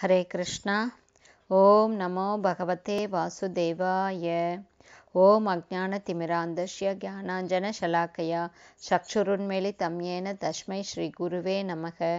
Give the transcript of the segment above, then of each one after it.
ஹரே கிருஷ்ணா ஓம் நமோ பகவதே வாசுதேவாய ஓம் அஜான திமிராந்தஷ்ய ஜானாஞ்சன ஷலாக்கயா சக்ஷுருண்மேலி தம்யேன தஸ்மை ஸ்ரீ குருவே நமக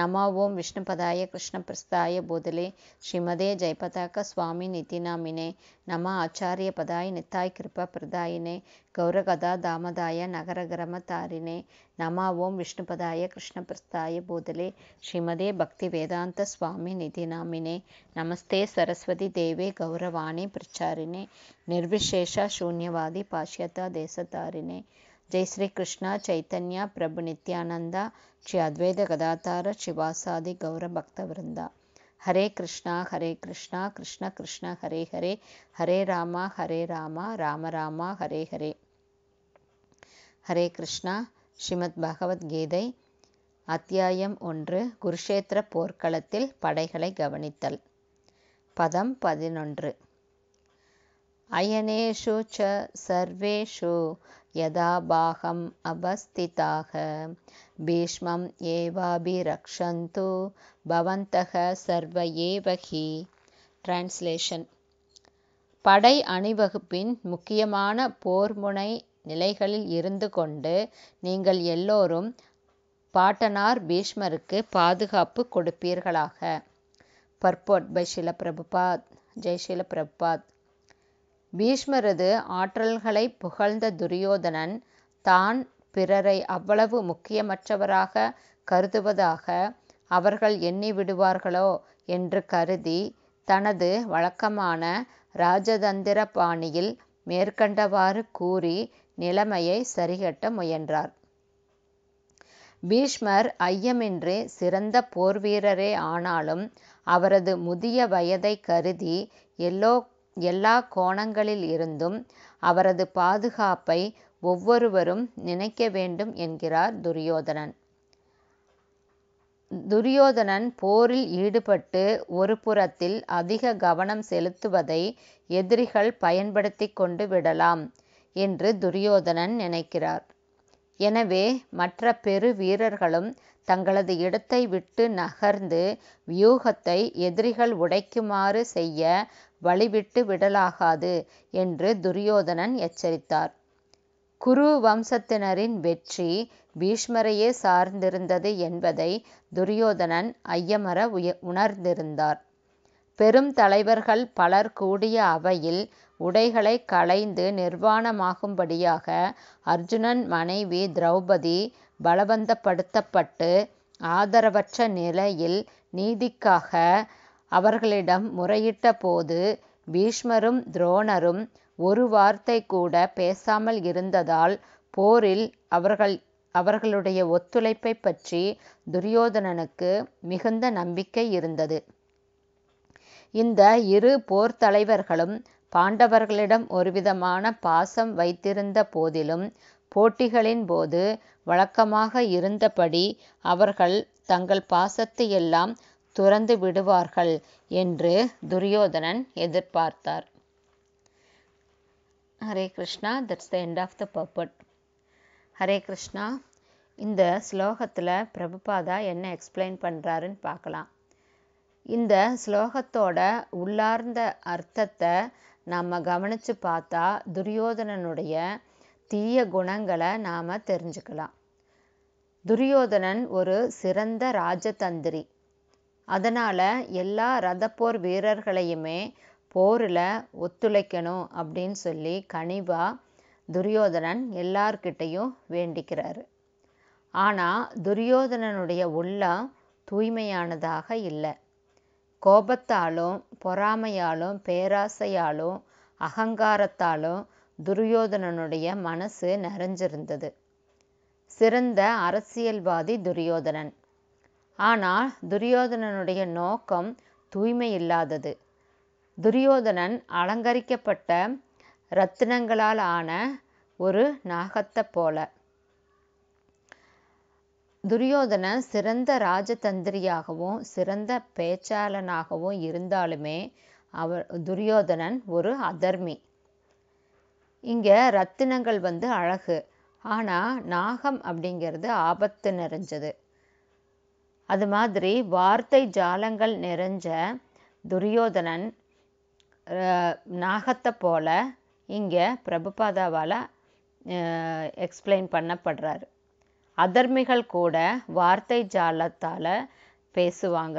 நமோ ஓம் விஷ்ணுபதாய கிருஷ்ணபிரஸ்தாய போதலே ஸ்ரீமதே ஜெயபதாக்க சுவாமி நிதிநாமினே நம ஆச்சாரிய பதாய நித்தாய் கிருபா பிரதாயினே ಗೌರಗದಾ ದಾಮದಾಯ ನಗರಗರಮ ತಾರಿಣೇ ನಮ ಓಂ ವಿಷ್ಣುಪದಾಯ ಕೃಷ್ಣಪ್ರಸ್ಥಾಯ ಭೂತಲೆ ಶ್ರೀಮದೇ ಭಕ್ತಿ ವೇದಾಂತ ಸ್ವಾಮಿ ನಿಧಿನಾಮಿನೇ ನಮಸ್ತೆ ಸರಸ್ವತಿ ದೇವೆ ಗೌರವಾಣಿ ಪ್ರಚಾರಿಣೆ ನಿರ್ವಿಶೇಷ ಶೂನ್ಯವಾದಿ ಪಾಶ್ಚಾತ್ಯ ದೇಶತಾರಿಣೆ ಜೈ ಶ್ರೀ ಕೃಷ್ಣ ಚೈತನ್ಯ ಪ್ರಭು ನಿತ್ಯಾನಂದ ಶ್ರೀ ಅದ್ವೈತ ಗದಾತಾರ ಶಿವಾಸಾದಿ ಗೌರ ಭಕ್ತವೃಂದ ಹರೇ ಕೃಷ್ಣ ಹರೇ ಕೃಷ್ಣ ಕೃಷ್ಣ ಕೃಷ್ಣ ಹರೇ ಹರೇ ಹರೇ ರಾಮ ಹರೇ ರಾಮ ರಾಮ ರಾಮ ಹರೇ ಹರೇ ஹரே கிருஷ்ணா ஸ்ரீமத் பகவத்கீதை அத்தியாயம் ஒன்று குருஷேத்திர போர்க்களத்தில் படைகளை கவனித்தல் பதம் பதினொன்று அயனேஷு ச சர்வேஷு யதா பாகம் அபஸ்திதாக பீஷ்மம் ஏவாபிரக்ஷந்து பவந்தக சர்வ ஏவகி டிரான்ஸ்லேஷன் படை அணிவகுப்பின் முக்கியமான போர்முனை நிலைகளில் இருந்து கொண்டு நீங்கள் எல்லோரும் பாட்டனார் பீஷ்மருக்கு பாதுகாப்பு கொடுப்பீர்களாக. பர்போட் பை பிரபுபாத் ஜெய்ஷில பிரபுபாத் பீஷ்மரது ஆற்றல்களை புகழ்ந்த துரியோதனன் தான் பிறரை அவ்வளவு முக்கியமற்றவராக கருதுவதாக அவர்கள் எண்ணி விடுவார்களோ என்று கருதி தனது வழக்கமான ராஜதந்திர பாணியில் மேற்கண்டவாறு கூறி நிலைமையை சரிகட்ட முயன்றார். பீஷ்மர் ஐயமின்றி சிறந்த போர் வீரரே ஆனாலும் அவரது முதிய வயதை கருதி எல்லா கோணங்களில் இருந்தும் அவரது பாதுகாப்பை ஒவ்வொருவரும் நினைக்க வேண்டும் என்கிறார் துரியோதனன். துரியோதனன் போரில் ஈடுபட்டு ஒரு புறத்தில் அதிக கவனம் செலுத்துவதை எதிரிகள் பயன்படுத்தி கொண்டு விடலாம் என்று துரியோதனன் நினைக்கிறார். எனவே மற்ற பெரு வீரர்களும் தங்களது இடத்தை விட்டு நகர்ந்து வியூகத்தை எதிரிகள் உடைக்குமாறு செய்ய வழிவிட்டு விடலாகாது என்று துரியோதனன் எச்சரித்தார். குரு வம்சத்தினரின் வெற்றி பீஷ்மரையே சார்ந்திருந்தது என்பதை துரியோதனன் ஐயமற உணர்ந்திருந்தார். பெரும் தலைவர்கள் பலர் கூடிய அவையில் உடைகளை களைந்து நிர்வாணமாகும்படியாக அர்ஜுனன் மனைவி திரௌபதி பலவந்தப்படுத்தப்பட்டு ஆதரவற்ற நிலையில் நீதிக்காக அவர்களிடம் முறையிட்டபோது பீஷ்மரும் துரோணரும் ஒரு வார்த்தை கூட பேசாமல் இருந்ததால் போரில் அவர்கள் அவர்களுடைய ஒத்துழைப்பைப் பற்றி துரியோதனனுக்கு மிகுந்த நம்பிக்கை இருந்தது. இந்த இரு தலைவர்களும் பாண்டவர்களிடம் ஒருவிதமான பாசம் வைத்திருந்த போதிலும் போட்டிகளின் போது வழக்கமாக இருந்தபடி அவர்கள் தங்கள் பாசத்தை எல்லாம் துறந்து விடுவார்கள் என்று துரியோதனன் எதிர்பார்த்தார் Hare Krishna that's the end of the purport Hare Krishna இந்த ஸ்லோகத்தில் பிரபுபாதா என்ன எக்ஸ்பிளைன் பண்ணுறாருன்னு பார்க்கலாம் இந்த ஸ்லோகத்தோட உள்ளார்ந்த அர்த்தத்தை நாம் கவனித்து பார்த்தா துரியோதனனுடைய தீய குணங்களை நாம் தெரிஞ்சுக்கலாம் துரியோதனன் ஒரு சிறந்த ராஜதந்திரி அதனால் எல்லா ரதப்போர் வீரர்களையுமே போரில் ஒத்துழைக்கணும் அப்படின்னு சொல்லி கனிவாக துரியோதனன் எல்லார்கிட்டையும் வேண்டிக்கிறாரு ஆனால் துரியோதனனுடைய உள்ளம் தூய்மையானதாக இல்லை கோபத்தாலும் பொறாமையாலும் பேராசையாலும் அகங்காரத்தாலும் துரியோதனனுடைய மனசு நிறைஞ்சிருந்தது. சிறந்த அரசியல்வாதி துரியோதனன். ஆனால் துரியோதனனுடைய நோக்கம் தூய்மை இல்லாதது துரியோதனன் அலங்கரிக்கப்பட்ட ரத்தினங்களால் ஆன ஒரு நாகத்தை போல துரியோதனன் சிறந்த ராஜதந்திரியாகவும் சிறந்த பேச்சாளனாகவும் இருந்தாலுமே அவர் துரியோதனன் ஒரு அதர்மி இங்கே ரத்தினங்கள் வந்து அழகு ஆனால் நாகம் அப்படிங்கிறது ஆபத்து நிறைஞ்சது அது மாதிரி வார்த்தை ஜாலங்கள் நிறைஞ்ச துரியோதனன் நாகத்தை போல இங்கே பிரபுபாதாவால் எக்ஸ்பிளைன் பண்ணப்படுறாரு அதர்மிகள் கூட வார்த்தை ஜாலத்தால் பேசுவாங்க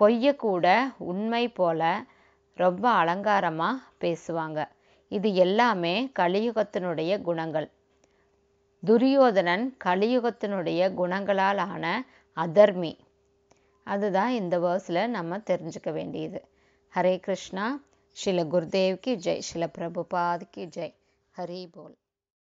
பொய்யை கூட உண்மை போல ரொம்ப அலங்காரமாக பேசுவாங்க இது எல்லாமே கலியுகத்தினுடைய குணங்கள் துரியோதனன் கலியுகத்தினுடைய குணங்களால் ஆன அதர்மி அதுதான் இந்த வேர்ஸில் நம்ம தெரிஞ்சுக்க வேண்டியது ஹரே கிருஷ்ணா ஸ்ரீல குருதேவ்கி ஜெய் ஸ்ரீல பிரபுபாத்க்கு ஜெய் ஹரி போல்